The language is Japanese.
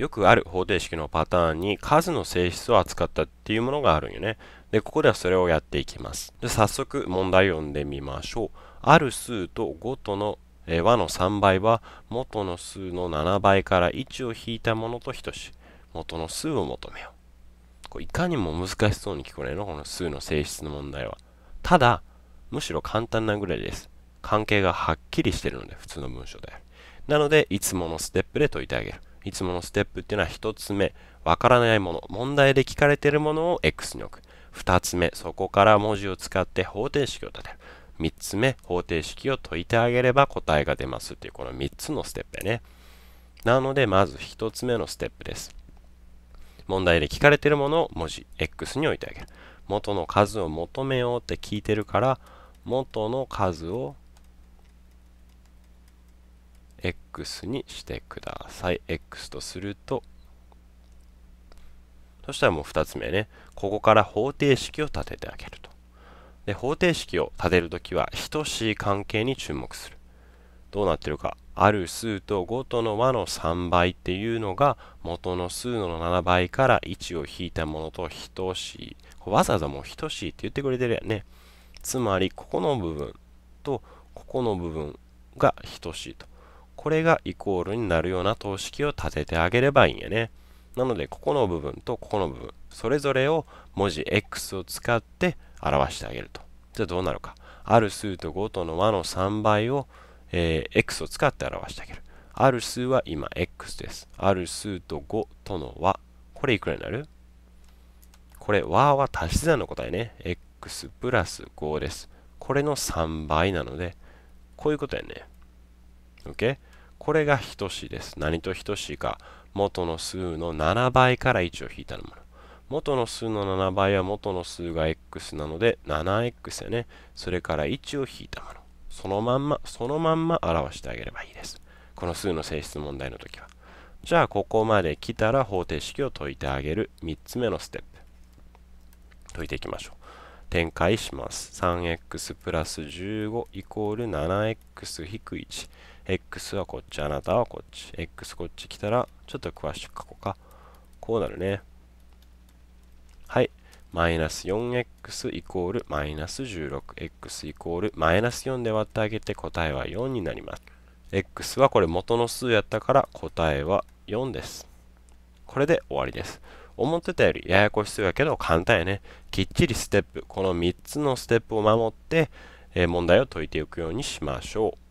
よくある方程式のパターンに数の性質を扱ったっていうものがあるんよね。で、ここではそれをやっていきます。で、早速問題を読んでみましょう。ある数と5との和の3倍は元の数の7倍から1を引いたものと等しい。元の数を求めよう。これいかにも難しそうに聞こえるのこの数の性質の問題は。ただ、むしろ簡単なぐらいです。関係がはっきりしてるので、普通の文章である。なので、いつものステップで解いてあげる。いつものステップっていうのは1つ目、わからないもの、問題で聞かれているものを X に置く。2つ目、そこから文字を使って方程式を立てる。3つ目、方程式を解いてあげれば答えが出ますっていうこの3つのステップだね。なので、まず1つ目のステップです。問題で聞かれているものを文字 X に置いてあげる。元の数を求めようって聞いてるから、元の数を x にしてください。x とすると、そしたらもう2つ目ね、ここから方程式を立ててあげると。で、方程式を立てるときは、等しい関係に注目する。どうなってるか。ある数と5との和の3倍っていうのが元の数の7倍から1を引いたものと等しい。わざわざもう等しいって言ってくれてるやんね。つまり、ここの部分とここの部分が等しいと。これがイコールになるような等式を立ててあげればいいんやね。なので、ここの部分とここの部分、それぞれを文字 x を使って表してあげると。じゃあどうなるか。ある数と5との和の3倍を、えー、x を使って表してあげる。ある数は今 x です。ある数と5との和。これいくらになるこれ和は足し算の答えね。x プラス5です。これの3倍なので、こういうことやね。OK? これが等しいです。何と等しいか。元の数の7倍から1を引いたもの。元の数の7倍は元の数が x なので 7x やね。それから1を引いたもの。そのまんま、そのまんま表してあげればいいです。この数の性質問題の時は。じゃあ、ここまで来たら方程式を解いてあげる3つ目のステップ。解いていきましょう。展開します。3x プラス15イコール 7x 引く1。X はこっち、あなたはこっち。X こっち来たら、ちょっと詳しく書こうか。こうなるね。はい。マイナス 4x イコールマイナス 16x イコールマイナス4で割ってあげて答えは4になります。x はこれ元の数やったから答えは4です。これで終わりです。思ってたよりややこしそうやけど簡単やね。きっちりステップ、この3つのステップを守って、え問題を解いていくようにしましょう。